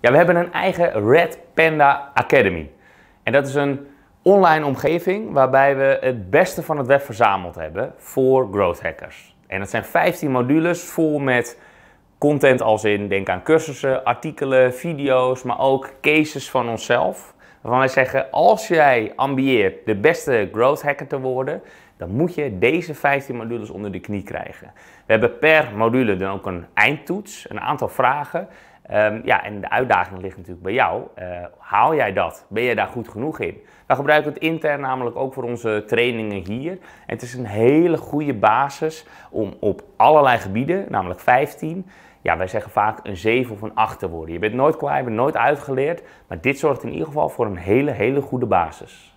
Ja, we hebben een eigen Red Panda Academy. En dat is een online omgeving waarbij we het beste van het web verzameld hebben voor growth hackers. En dat zijn 15 modules vol met content als in denk aan cursussen, artikelen, video's, maar ook cases van onszelf. Waarvan wij zeggen, als jij ambieert de beste growth hacker te worden, dan moet je deze 15 modules onder de knie krijgen. We hebben per module dan ook een eindtoets, een aantal vragen Ehm, ja, en de uitdaging ligt natuurlijk bij jou. Eh, haal jij dat? Ben je daar goed genoeg in? We gebruiken het intern namelijk ook voor onze trainingen hier. En het is een hele goede basis om op allerlei gebieden, namelijk 15, ja, wij zeggen vaak een 7 of een 8 te worden. Je bent nooit klaar, je bent nooit uitgeleerd, maar dit zorgt in ieder geval voor een hele, hele goede basis.